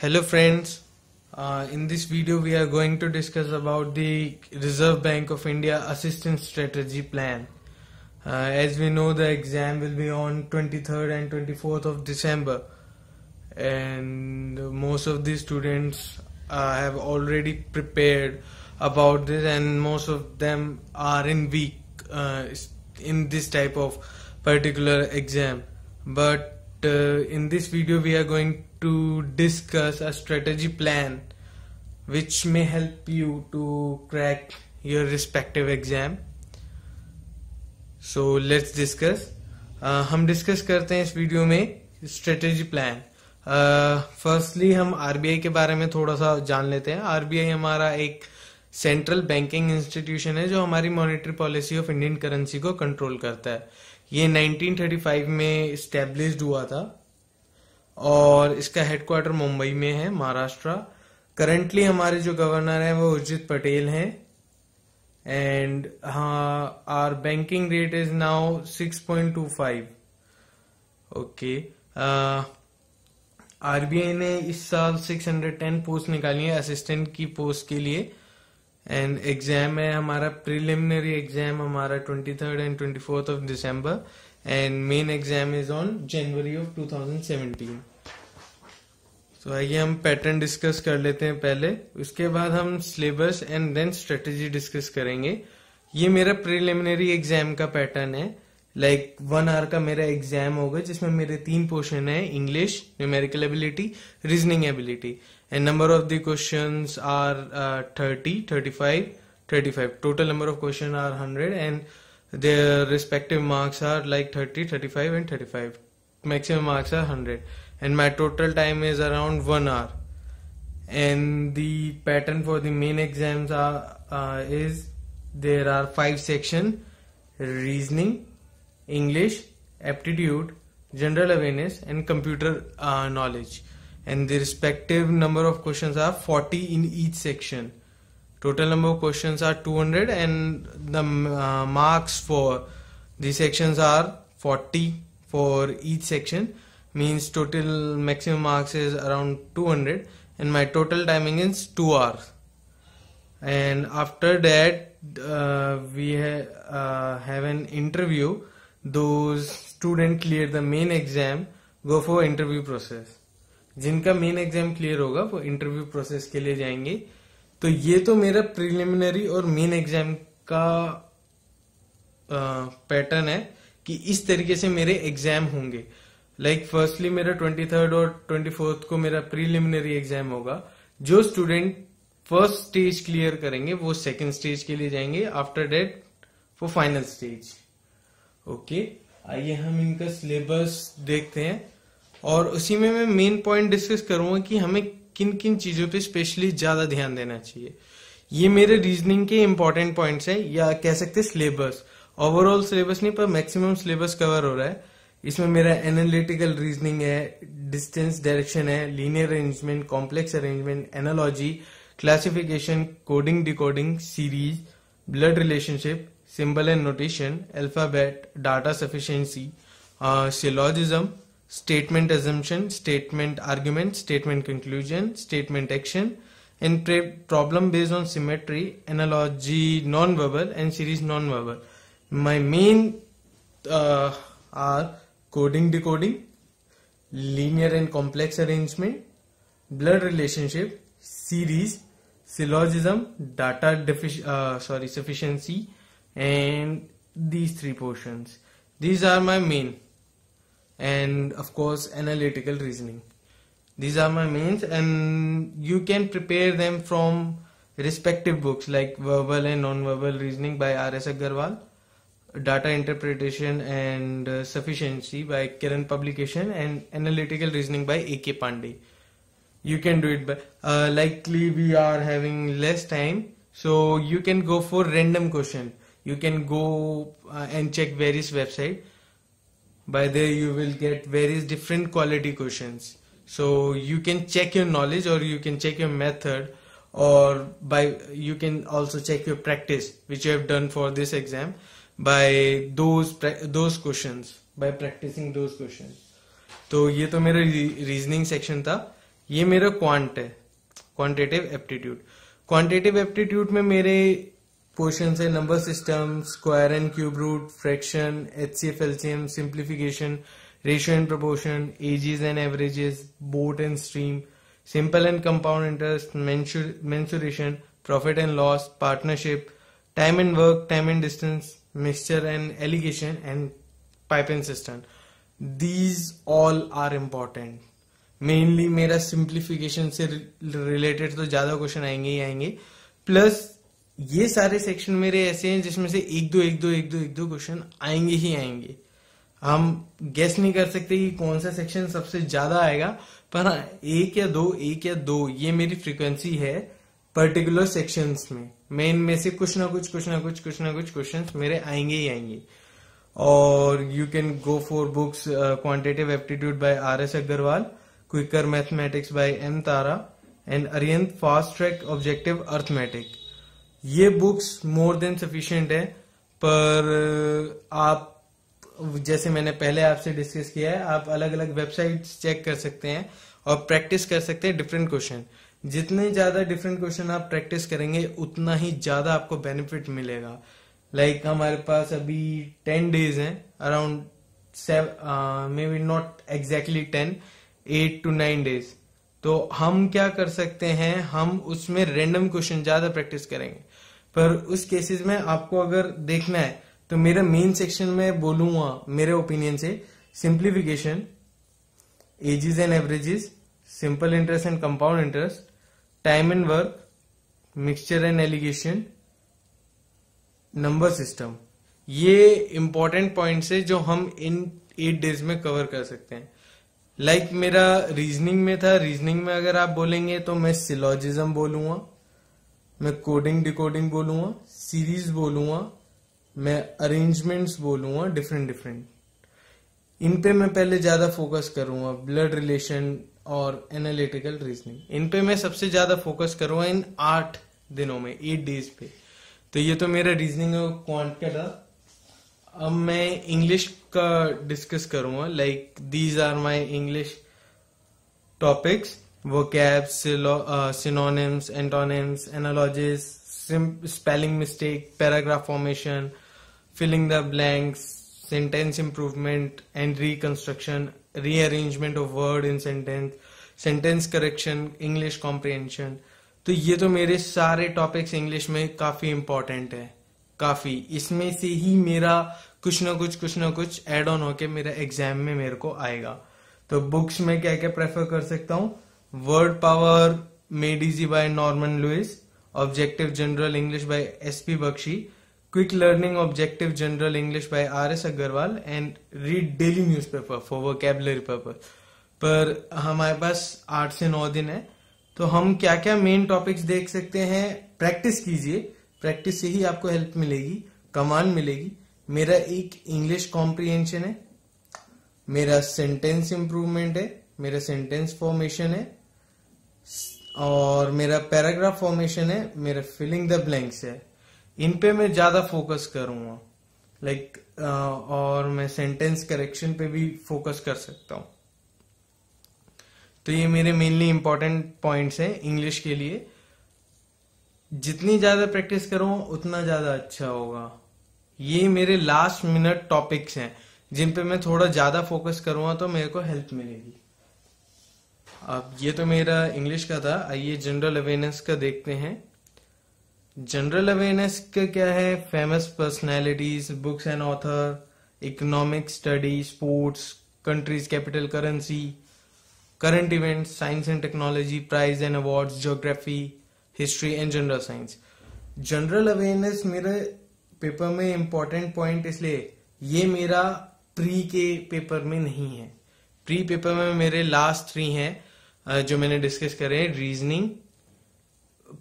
Hello friends, uh, in this video we are going to discuss about the Reserve Bank of India Assistance Strategy Plan. Uh, as we know the exam will be on 23rd and 24th of December and most of the students uh, have already prepared about this and most of them are in week uh, in this type of particular exam but but uh, in this video we are going to discuss a strategy plan which may help you to crack your respective exam so let's discuss uh, hum discuss karte hain is video mein strategy plan uh, firstly hum RBI ke bare mein thoda sa jaan lete hain RBI hamara ek central banking institution है जो हमारी monetary policy of Indian currency को control करता है ये 1935 में establish हुआ था और इसका हेडक्वार्टर मुंबई में है महाराष्ट्र करंटली हमारे जो गवर्नर हैं वो उर्जित पटेल हैं एंड हाँ R banking rate is now 6.25 okay RBI ने इस साल 610 पोस्ट निकाली है असिस्टेंट की पोस्ट के लिए एंड एग्जाम है हमारा प्रिलिमिनरी एग्जाम हमारा twenty third and twenty fourth of December and main exam is on January of two thousand seventeen तो आइए हम पैटर्न डिस्कस कर लेते हैं पहले उसके बाद हम syllabus and then strategy discuss करेंगे ये मेरा प्रिलिमिनरी एग्जाम का पैटर्न है लाइक वन आवर का मेरा एग्जाम होगा जिसमें मेरे तीन पोर्शन है English numerical ability reasoning ability and number of the questions are uh, 30 35 35 total number of questions are 100 and their respective marks are like 30 35 and 35 maximum marks are 100 and my total time is around 1 hour and the pattern for the main exams are uh, is there are five section reasoning english aptitude general awareness and computer uh, knowledge and the respective number of questions are 40 in each section. Total number of questions are 200 and the uh, marks for the sections are 40 for each section means total maximum marks is around 200 and my total timing is 2 hours and after that uh, we ha uh, have an interview those student clear the main exam go for interview process जिनका main exam clear होगा वो interview process के लिए जाएंगे तो ये तो मेरा प्रिलिमिनरी और मेन एग्जाम का पैटर्न है कि इस तरीके से मेरे एग्जाम होंगे लाइक like फर्स्टली मेरा ट्वेंटी थर्ड और ट्वेंटी फोर्थ को मेरा प्रीलिमिनरी एग्जाम होगा जो स्टूडेंट फर्स्ट स्टेज क्लियर करेंगे वो सेकंड स्टेज के लिए जाएंगे after that for final stage okay आइए हम इनका सिलेबस देखते हैं और उसी में मैं मेन पॉइंट डिस्कस करूंगा कि हमें किन किन चीज़ों पे स्पेशली ज़्यादा ध्यान देना चाहिए ये मेरे रीजनिंग के इम्पॉर्टेंट पॉइंट है या कह सकते सिलेबस ओवरऑल सिलेबस नहीं पर मैक्सिमम सिलेबस कवर हो रहा है इसमें मेरा एनालिटिकल रीजनिंग है डिस्टेंस डायरेक्शन है linear arrangement complex arrangement analogy classification coding decoding series blood relationship symbol and notation alphabet data sufficiency syllogism statement assumption, statement argument, statement conclusion, statement action, and problem based on symmetry, analogy non-verbal, and series non-verbal. My main uh, are coding decoding, linear and complex arrangement, blood relationship, series, syllogism, data uh, sorry sufficiency, and these three portions. These are my main. and of course analytical reasoning these are my mains and you can prepare them from respective books like verbal and non-verbal reasoning by rs agarwal data interpretation and uh, sufficiency by kiran publication and analytical reasoning by ak pandey you can do it but uh, likely we are having less time so you can go for random question you can go uh, and check various website By there you will get various different quality questions. So you can check your knowledge or you can check your method or by you can also check your practice which you have done for this exam by those those questions by practicing those questions. तो ये तो मेरा reasoning section था ये मेरा quant है quantitative aptitude quantitative aptitude में मेरे क्वेश्चन है number system square and cube root fraction H C F LCM simplification ratio and proportion ages and averages boat and stream simple and compound interest mensuration profit and loss partnership time and work time and distance mixture and alligation and pipe and cistern these all are important mainly मेरा simplification से related तो ज्यादा question आएंगे ही आएंगे plus ये सारे section मेरे ऐसे हैं जिसमें से एक दो एक दो एक दो एक दो क्वेश्चन आएंगे ही आएंगे हम गेस नहीं कर सकते कि कौन सा सेक्शन सबसे ज्यादा आएगा पर हाँ एक या दो एक या दो ये मेरी फ्रीक्वेंसी है पर्टिकुलर सेक्शंस में मैं इनमें से कुछ ना कुछ कुछ ना कुछ कुछ ना कुछ क्वेश्चन मेरे आएंगे ही आएंगे और you can go for books quantitative aptitude by R S Agarwal quicker mathematics by M Tyra and Arihant fast track objective arithmetic ये बुक्स मोर देन सफिशियंट है पर uh, आप जैसे मैंने पहले आपसे डिस्कस किया है आप अलग अलग वेबसाइट्स चेक कर सकते हैं और प्रैक्टिस कर सकते हैं डिफरेंट क्वेश्चन जितने ज़्यादा डिफरेंट क्वेश्चन आप प्रैक्टिस करेंगे उतना ही ज़्यादा आपको बेनिफिट मिलेगा लाइक like, हमारे पास अभी टेन डेज हैं around maybe not exactly ten eight to nine days तो हम क्या कर सकते हैं हम उसमें रेंडम क्वेश्चन ज्यादा प्रैक्टिस करेंगे पर उस केसेस में आपको अगर देखना है तो मेरा मेन सेक्शन में बोलूंगा मेरे ओपिनियन से simplification ages and averages simple interest and compound interest time and work mixture and alligation number system ये इंपॉर्टेंट पॉइंट्स है जो हम इन एट डेज में कवर कर सकते हैं लाइक like मेरा रीजनिंग में था रीजनिंग में अगर आप बोलेंगे तो मैं सिलोजिज्म बोलूंगा मैं कोडिंग डिकोडिंग बोलूंगा सीरीज बोलूंगा मैं अरेंजमेंट्स बोलूंगा डिफरेंट डिफरेंट इन पे मैं पहले ज्यादा फोकस करूंगा ब्लड रिलेशन और एनालिटिकल रीजनिंग इन पे मैं सबसे ज्यादा फोकस करूंगा इन आठ दिनों में एट डेज पे तो ये तो मेरा रीजनिंग क्वांट का था अब मैं इंग्लिश उसका डिस्कस करूंगा like these are my English topics वो कैब्सोनिम्स antonyms analogies spelling mistake paragraph formation filling the blanks sentence improvement and reconstruction rearrangement of word in sentence sentence correction English comprehension तो ये तो मेरे सारे टॉपिक्स इंग्लिश में काफी इंपॉर्टेंट है काफी इसमें से ही मेरा कुछ ना कुछ कुछ ना कुछ एड ऑन होके मेरे एग्जाम में मेरे को आएगा तो बुक्स में क्या क्या प्रेफर कर सकता हूँ word power made easy by Norman Lewis objective general English by S P Bakshi quick learning objective general English by R S Agarwal and read daily newspaper for vocabulary paper पर हमारे पास आठ से नौ दिन है तो हम क्या क्या मेन टॉपिक्स देख सकते हैं प्रैक्टिस कीजिए प्रैक्टिस से ही आपको हेल्प मिलेगी कमांड मिलेगी मेरा एक इंग्लिश कॉम्प्रिहेंशन है मेरा सेंटेंस इम्प्रूवमेंट है मेरा सेंटेंस फॉर्मेशन है और मेरा पैराग्राफ फॉर्मेशन है मेरा फिलिंग द ब्लैंक्स है इन पे मैं ज़्यादा फोकस करूंगा लाइक like, uh, और मैं सेंटेंस करेक्शन पे भी फोकस कर सकता हूँ तो ये मेरे मेनली इंपॉर्टेंट पॉइंट्स हैं इंग्लिश के लिए जितनी ज़्यादा प्रैक्टिस करूँ उतना ज़्यादा अच्छा होगा ये मेरे लास्ट मिनट टॉपिक्स हैं जिन पे मैं थोड़ा ज़्यादा फोकस करूंगा तो मेरे को हेल्प मिलेगी अब ये तो मेरा इंग्लिश का था आइए जनरल अवेयरनेस का देखते हैं जनरल अवेयरनेस का क्या है famous personalities books and author economic study sports countries capital currency current events science and technology prize and awards geography history and general science general awareness मेरे पेपर में important point इसलिए ये मेरा pre के paper में नहीं है pre paper में मेरे लास्ट थ्री हैं जो मैंने डिस्कस करे reasoning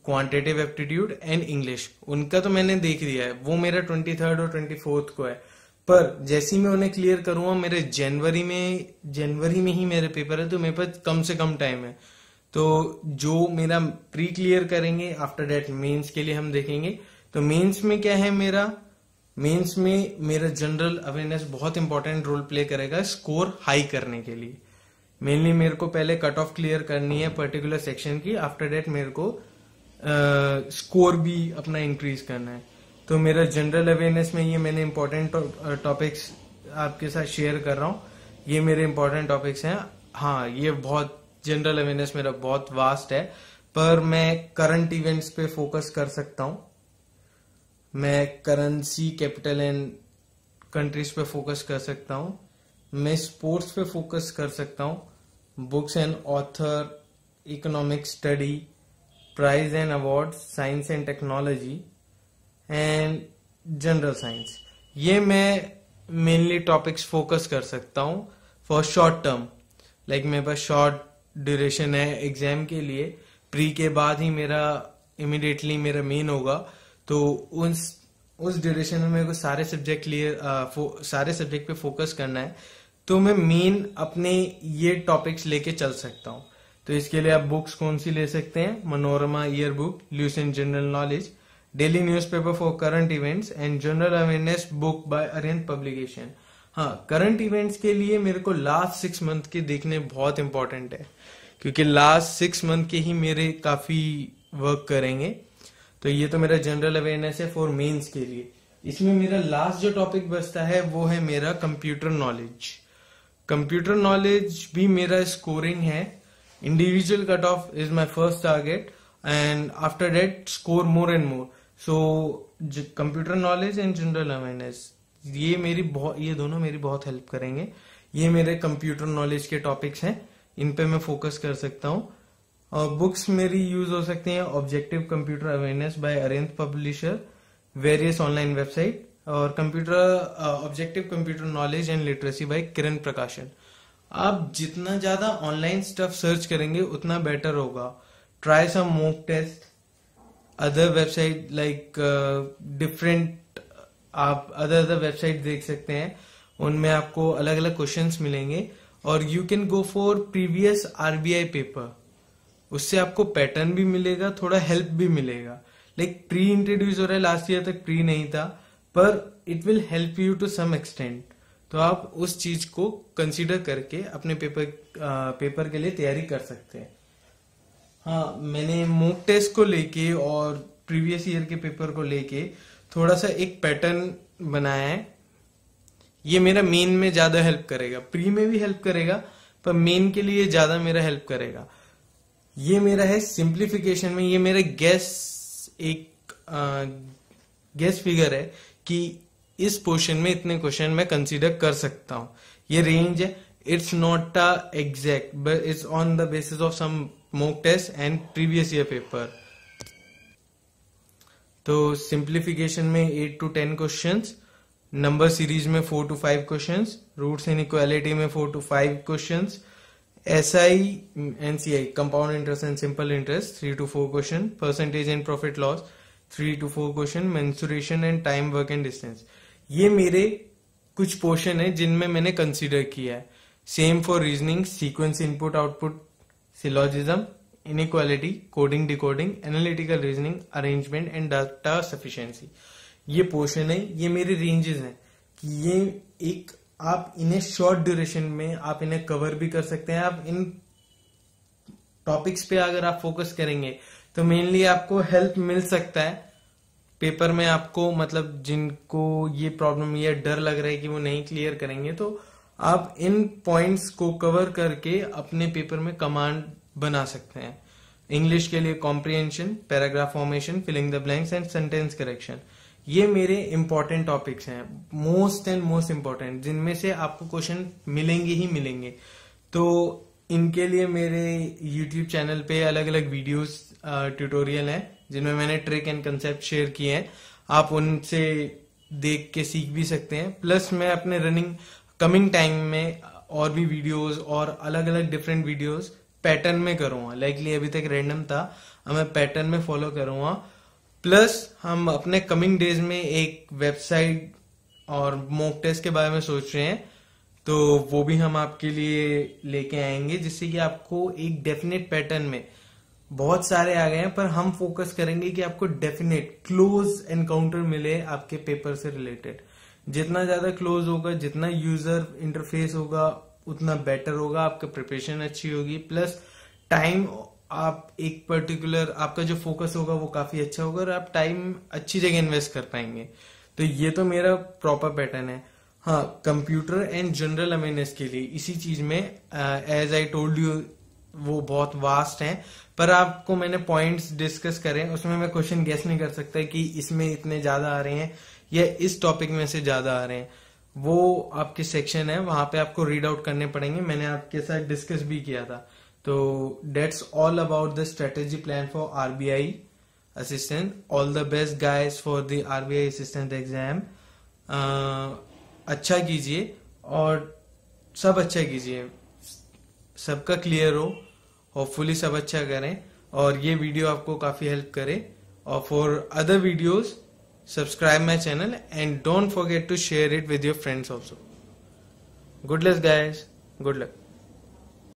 quantitative aptitude and English उनका तो मैंने देख लिया है वो मेरा ट्वेंटी थर्ड और ट्वेंटी फोर्थ को है पर जैसे ही मैं उन्हें क्लियर करूंगा मेरे जनवरी में जनवरी में ही मेरे पेपर है तो मेरे पास कम से कम टाइम है तो जो मेरा प्री क्लियर करेंगे आफ्टर डेट मेन्स के लिए हम देखेंगे तो मेंस में क्या है मेरा मेंस में मेरा जनरल अवेयरनेस बहुत इंपॉर्टेंट रोल प्ले करेगा स्कोर हाई करने के लिए मेनली मेरे को पहले कट ऑफ क्लियर करनी है पर्टिकुलर सेक्शन की आफ्टर डेट मेरे को स्कोर uh, भी अपना इंक्रीज करना है तो मेरा जनरल अवेयरनेस में ये मैंने इंपॉर्टेंट टॉपिक्स आपके साथ शेयर कर रहा हूँ ये मेरे इंपॉर्टेंट टॉपिक्स हैं हाँ ये बहुत जनरल अवेयरनेस मेरा बहुत वास्ट है पर मैं करंट इवेंट्स पे फोकस कर सकता हूँ मैं करेंसी कैपिटल एंड कंट्रीज पे फोकस कर सकता हूँ मैं स्पोर्ट्स पे फोकस कर सकता हूँ books and author economic study prize and award science and technology and general science ये मैं मेनली टॉपिक्स फोकस कर सकता हूँ फॉर शॉर्ट टर्म लाइक मेरे पास शॉर्ट ड्यूरेशन है एग्जाम के लिए प्री के बाद ही मेरा इमिडिएटली मेरा मेन होगा तो उस उस ड्यूरेशन में मेरे को सारे सब्जेक्ट लिए सारे सब्जेक्ट पे फोकस करना है तो मैं मेन अपने ये टॉपिक्स लेके चल सकता हूँ तो इसके लिए आप बुक्स कौन सी ले सकते हैं Manorama year book Lucent general knowledge daily newspaper for current events and general awareness book by Arihant publication हाँ करंट इवेंट्स के लिए मेरे को लास्ट सिक्स मंथ के देखने बहुत इंपॉर्टेंट है क्योंकि लास्ट सिक्स मंथ के ही मेरे काफ़ी वर्क करेंगे तो ये तो मेरा जनरल अवेयरनेस है फॉर मेंस के लिए इसमें मेरा लास्ट जो टॉपिक बचता है वो है मेरा कंप्यूटर नॉलेज कंप्यूटर नॉलेज भी मेरा स्कोरिंग है individual cut off is my first target and after that score more and more so computer knowledge and general awareness ये मेरी बहुत ये दोनों मेरी बहुत हेल्प करेंगे ये मेरे कंप्यूटर नॉलेज के टॉपिक्स हैं इन पे मैं फोकस कर सकता हूँ और बुक्स मेरी यूज हो सकती हैं objective computer awareness by arrange publisher various online website और computer objective computer knowledge and literacy by Kiran Prakashan आप जितना ज्यादा ऑनलाइन स्टफ सर्च करेंगे उतना बेटर होगा try some mock test other website like different आप अदर अदर वेबसाइट देख सकते हैं उनमें आपको अलग अलग क्वेश्चंस मिलेंगे और you can go for previous RBI paper उससे आपको पैटर्न भी मिलेगा थोड़ा हेल्प भी मिलेगा लाइक प्री इंट्रोड्यूस हो रहा है लास्ट ईयर तक प्री नहीं था पर it will help you to some extent तो आप उस चीज को कंसीडर करके अपने पेपर आ, पेपर के लिए तैयारी कर सकते हैं हाँ मैंने मोक टेस्ट को लेके और प्रीवियस ईयर के पेपर को लेके थोड़ा सा एक पैटर्न बनाया है ये मेरा मेन में ज्यादा हेल्प करेगा प्री में भी हेल्प करेगा पर मेन के लिए ज्यादा मेरा हेल्प करेगा ये मेरा है सिंप्लीफिकेशन में ये मेरा गैस एक गैस फिगर है कि इस पोर्शन में इतने क्वेश्चन मैं कंसीडर कर सकता हूं ये रेंज है it's not a exact but it's on the basis of some mock test and previous year paper तो सिंप्लीफिकेशन में eight to ten question number series में four to five question roots and equality में four to five question S I and C I compound interest and simple interest three to four question percentage and profit loss three to four question mensuration and time work and distance ये मेरे कुछ portion है जिनमें मैंने consider किया है same for reasoning sequence input output syllogism inequality coding decoding analytical reasoning arrangement and data sufficiency ये portion है ये मेरे रेंजेस हैं कि ये एक आप इन्हें शॉर्ट ड्यूरेशन में आप इन्हें कवर भी कर सकते हैं आप इन टॉपिक्स पे अगर आप फोकस करेंगे तो मेनली आपको हेल्प मिल सकता है पेपर में आपको मतलब जिनको ये प्रॉब्लम या डर लग रहा है कि वो नहीं क्लियर करेंगे तो आप इन पॉइंट्स को कवर करके अपने पेपर में कमांड बना सकते हैं इंग्लिश के लिए comprehension paragraph formation filling the blanks and sentence correction ये मेरे इंपॉर्टेंट टॉपिक्स हैं मोस्ट एंड मोस्ट इंपॉर्टेंट जिनमें से आपको क्वेश्चन मिलेंगे ही मिलेंगे तो इनके लिए मेरे यूट्यूब चैनल पे अलग अलग वीडियोस ट्यूटोरियल हैं जिनमें मैंने ट्रिक एंड कंसेप्ट शेयर किए हैं आप उनसे देख के सीख भी सकते हैं प्लस मैं अपने रनिंग कमिंग टाइम में और भी वीडियोस और अलग अलग डिफरेंट वीडियोस पैटर्न में करूँगा लाइकली अभी तक रैंडम था अब मैं पैटर्न में फॉलो करूँगा प्लस हम अपने कमिंग डेज में एक वेबसाइट और मॉक टेस्ट के बारे में सोच रहे हैं तो वो भी हम आपके लिए लेके आएंगे जिससे कि आपको एक डेफिनेट पैटर्न में बहुत सारे आ गए हैं पर हम फोकस करेंगे कि आपको डेफिनेट क्लोज एनकाउंटर मिले आपके पेपर से रिलेटेड जितना ज्यादा क्लोज होगा जितना यूजर इंटरफेस होगा उतना बेटर होगा आपका प्रिपरेशन अच्छी होगी प्लस टाइम आप एक पर्टिकुलर आपका जो फोकस होगा वो काफी अच्छा होगा और आप टाइम अच्छी जगह इन्वेस्ट कर पाएंगे तो ये तो मेरा प्रॉपर पैटर्न है हाँ कंप्यूटर एंड जनरल अवेयरनेस के लिए इसी चीज में एज आई टोल्ड यू वो बहुत वास्ट है पर आपको मैंने पॉइंट्स डिस्कस करें उसमें मैं क्वेश्चन गेस नहीं कर सकता कि इसमें इतने ज्यादा आ रहे हैं या इस टॉपिक में से ज्यादा आ रहे हैं वो आपके सेक्शन है वहां पे आपको रीड आउट करने पड़ेंगे मैंने आपके साथ डिस्कस भी किया था about the strategy plan for R B I assistant all the best best for the R B I assistant exam अच्छा कीजिए और सब अच्छा कीजिए सबका क्लियर हो होपफुली सब अच्छा करें और ये वीडियो आपको काफ़ी हेल्प करे और for other videos subscribe my channel and don't forget to share it with your friends also good luck guys good luck